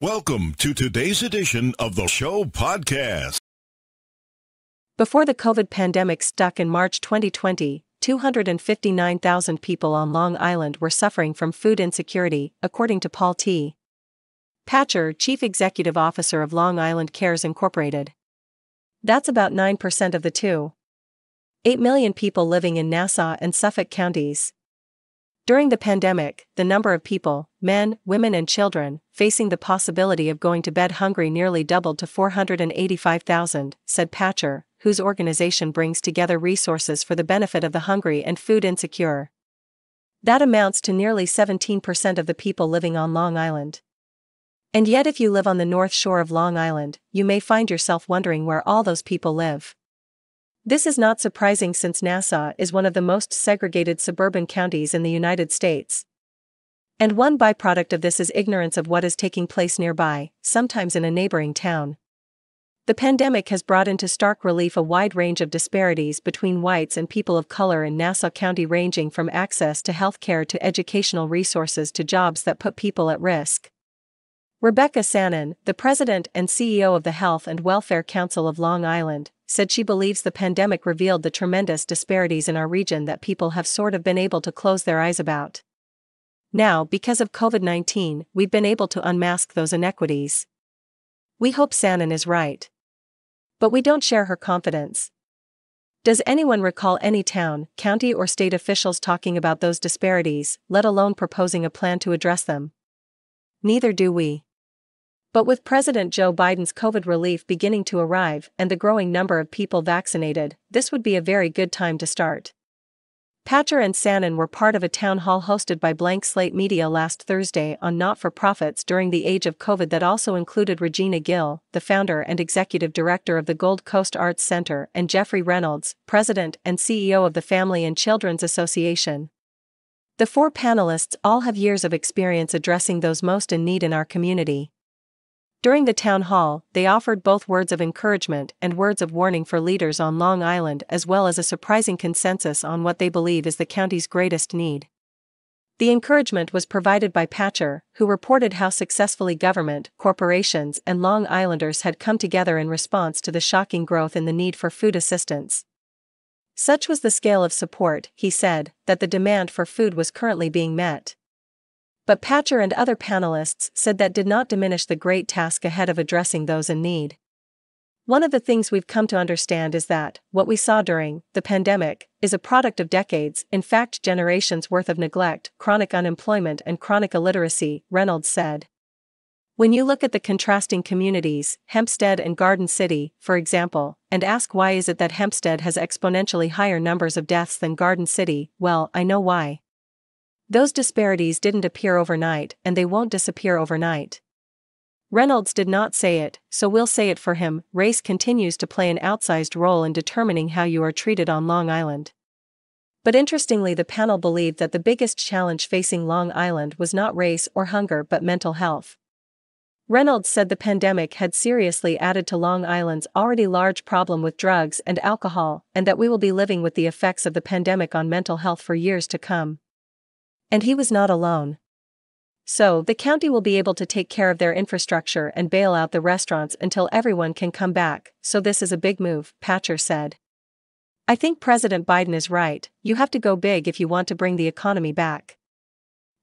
Welcome to today's edition of the show podcast. Before the COVID pandemic stuck in March 2020, 259,000 people on Long Island were suffering from food insecurity, according to Paul T. Patcher, Chief Executive Officer of Long Island Cares Incorporated. That's about 9% of the 2. 8 million people living in Nassau and Suffolk counties. During the pandemic, the number of people, men, women, and children, facing the possibility of going to bed hungry nearly doubled to 485,000, said Patcher, whose organization brings together resources for the benefit of the hungry and food insecure. That amounts to nearly 17% of the people living on Long Island. And yet, if you live on the North Shore of Long Island, you may find yourself wondering where all those people live. This is not surprising since Nassau is one of the most segregated suburban counties in the United States. And one byproduct of this is ignorance of what is taking place nearby, sometimes in a neighboring town. The pandemic has brought into stark relief a wide range of disparities between whites and people of color in Nassau County, ranging from access to health care to educational resources to jobs that put people at risk. Rebecca Sannon, the president and CEO of the Health and Welfare Council of Long Island, said she believes the pandemic revealed the tremendous disparities in our region that people have sort of been able to close their eyes about. Now, because of COVID 19, we've been able to unmask those inequities. We hope Sannon is right. But we don't share her confidence. Does anyone recall any town, county, or state officials talking about those disparities, let alone proposing a plan to address them? Neither do we. But with President Joe Biden's COVID relief beginning to arrive and the growing number of people vaccinated, this would be a very good time to start. Patcher and Sannon were part of a town hall hosted by Blank Slate Media last Thursday on not for profits during the age of COVID that also included Regina Gill, the founder and executive director of the Gold Coast Arts Center, and Jeffrey Reynolds, president and CEO of the Family and Children's Association. The four panelists all have years of experience addressing those most in need in our community, during the town hall, they offered both words of encouragement and words of warning for leaders on Long Island as well as a surprising consensus on what they believe is the county's greatest need. The encouragement was provided by Patcher, who reported how successfully government, corporations, and Long Islanders had come together in response to the shocking growth in the need for food assistance. Such was the scale of support, he said, that the demand for food was currently being met. But Patcher and other panelists said that did not diminish the great task ahead of addressing those in need. One of the things we've come to understand is that what we saw during the pandemic is a product of decades, in fact, generations worth of neglect, chronic unemployment, and chronic illiteracy, Reynolds said. When you look at the contrasting communities, Hempstead and Garden City, for example, and ask why is it that Hempstead has exponentially higher numbers of deaths than Garden City, well, I know why. Those disparities didn't appear overnight and they won't disappear overnight. Reynolds did not say it, so we'll say it for him. Race continues to play an outsized role in determining how you are treated on Long Island. But interestingly, the panel believed that the biggest challenge facing Long Island was not race or hunger but mental health. Reynolds said the pandemic had seriously added to Long Island's already large problem with drugs and alcohol, and that we will be living with the effects of the pandemic on mental health for years to come. And he was not alone. So, the county will be able to take care of their infrastructure and bail out the restaurants until everyone can come back, so this is a big move, Patcher said. I think President Biden is right, you have to go big if you want to bring the economy back.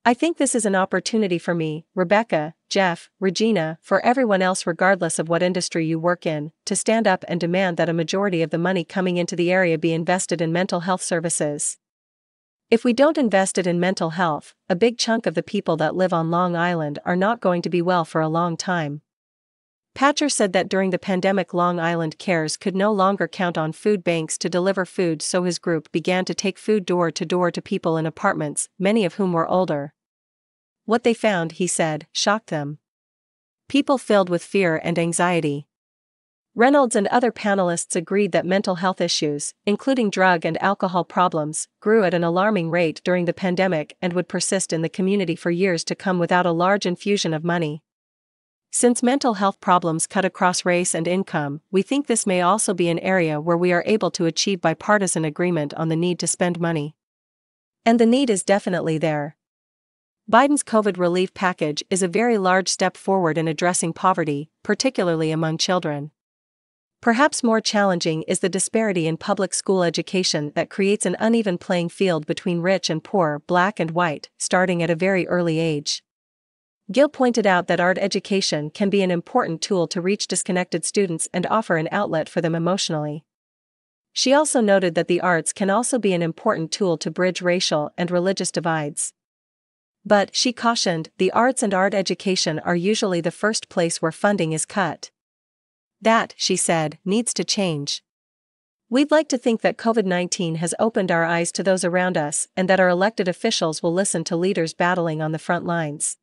I think this is an opportunity for me, Rebecca, Jeff, Regina, for everyone else, regardless of what industry you work in, to stand up and demand that a majority of the money coming into the area be invested in mental health services. If we don't invest it in mental health, a big chunk of the people that live on Long Island are not going to be well for a long time. Patcher said that during the pandemic, Long Island Cares could no longer count on food banks to deliver food, so his group began to take food door to door to people in apartments, many of whom were older. What they found, he said, shocked them. People filled with fear and anxiety, Reynolds and other panelists agreed that mental health issues, including drug and alcohol problems, grew at an alarming rate during the pandemic and would persist in the community for years to come without a large infusion of money. Since mental health problems cut across race and income, we think this may also be an area where we are able to achieve bipartisan agreement on the need to spend money. And the need is definitely there. Biden's COVID relief package is a very large step forward in addressing poverty, particularly among children. Perhaps more challenging is the disparity in public school education that creates an uneven playing field between rich and poor, black and white, starting at a very early age. Gill pointed out that art education can be an important tool to reach disconnected students and offer an outlet for them emotionally. She also noted that the arts can also be an important tool to bridge racial and religious divides. But, she cautioned, the arts and art education are usually the first place where funding is cut. That, she said, needs to change. We'd like to think that COVID 19 has opened our eyes to those around us and that our elected officials will listen to leaders battling on the front lines.